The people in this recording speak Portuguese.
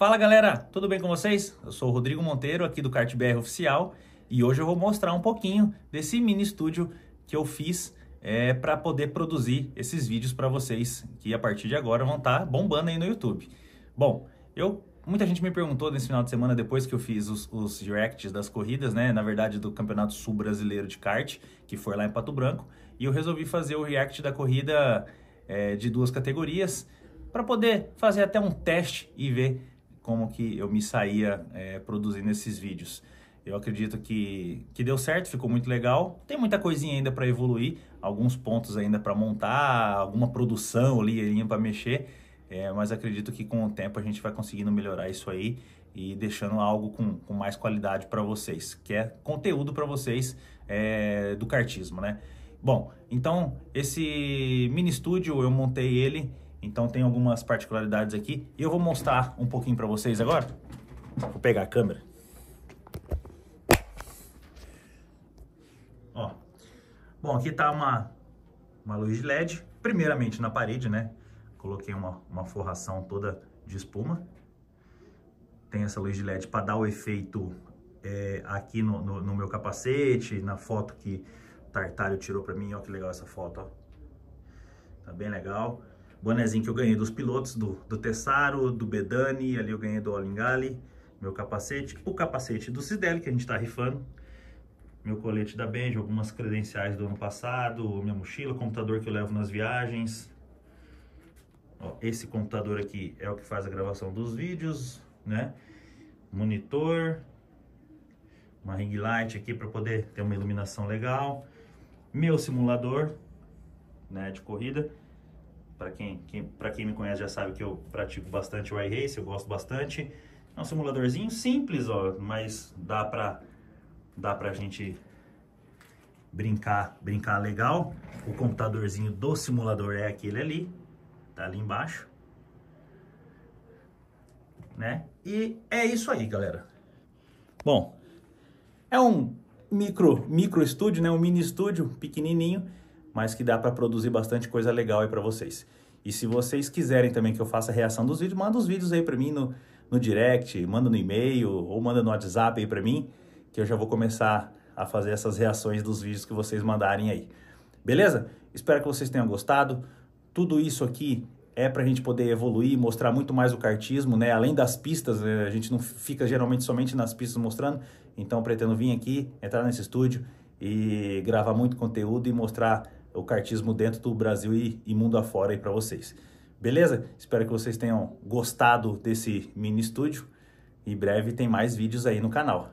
Fala galera, tudo bem com vocês? Eu sou o Rodrigo Monteiro aqui do Kart BR Oficial e hoje eu vou mostrar um pouquinho desse mini estúdio que eu fiz é, para poder produzir esses vídeos para vocês que a partir de agora vão estar tá bombando aí no YouTube. Bom, eu muita gente me perguntou nesse final de semana depois que eu fiz os, os directs das corridas, né? Na verdade do Campeonato Sul Brasileiro de Kart que foi lá em Pato Branco e eu resolvi fazer o react da corrida é, de duas categorias para poder fazer até um teste e ver como que eu me saía é, produzindo esses vídeos. Eu acredito que, que deu certo, ficou muito legal. Tem muita coisinha ainda para evoluir, alguns pontos ainda para montar, alguma produção ali para mexer, é, mas acredito que com o tempo a gente vai conseguindo melhorar isso aí e deixando algo com, com mais qualidade para vocês, que é conteúdo para vocês é, do cartismo, né? Bom, então esse mini estúdio eu montei ele então tem algumas particularidades aqui. E eu vou mostrar um pouquinho para vocês agora. Vou pegar a câmera. Ó. Bom, aqui tá uma, uma luz de LED. Primeiramente na parede, né? Coloquei uma, uma forração toda de espuma. Tem essa luz de LED para dar o efeito é, aqui no, no, no, meu capacete, na foto que o Tartário tirou para mim. Ó que legal essa foto, ó. Tá bem legal bonezinho que eu ganhei dos pilotos, do, do Tessaro, do Bedani, ali eu ganhei do Olingali, meu capacete, o capacete do Cideli, que a gente está rifando, meu colete da Benji, algumas credenciais do ano passado, minha mochila, computador que eu levo nas viagens. Ó, esse computador aqui é o que faz a gravação dos vídeos, né? Monitor, uma ring light aqui para poder ter uma iluminação legal. Meu simulador, né, de corrida. Para quem, quem, quem me conhece já sabe que eu pratico bastante o iRace, eu gosto bastante. É um simuladorzinho simples, ó, mas dá para dá a gente brincar, brincar legal. O computadorzinho do simulador é aquele ali, tá ali embaixo. Né? E é isso aí, galera. Bom, é um micro micro estúdio, né? Um mini estúdio pequenininho mas que dá para produzir bastante coisa legal aí para vocês. E se vocês quiserem também que eu faça a reação dos vídeos, manda os vídeos aí para mim no, no direct, manda no e-mail ou manda no WhatsApp aí para mim, que eu já vou começar a fazer essas reações dos vídeos que vocês mandarem aí. Beleza? Espero que vocês tenham gostado. Tudo isso aqui é para a gente poder evoluir, mostrar muito mais o cartismo, né? Além das pistas, eh, a gente não fica geralmente somente nas pistas mostrando. Então, pretendo vir aqui, entrar nesse estúdio e gravar muito conteúdo e mostrar o cartismo dentro do Brasil e, e mundo afora aí para vocês. Beleza? Espero que vocês tenham gostado desse mini estúdio. Em breve tem mais vídeos aí no canal.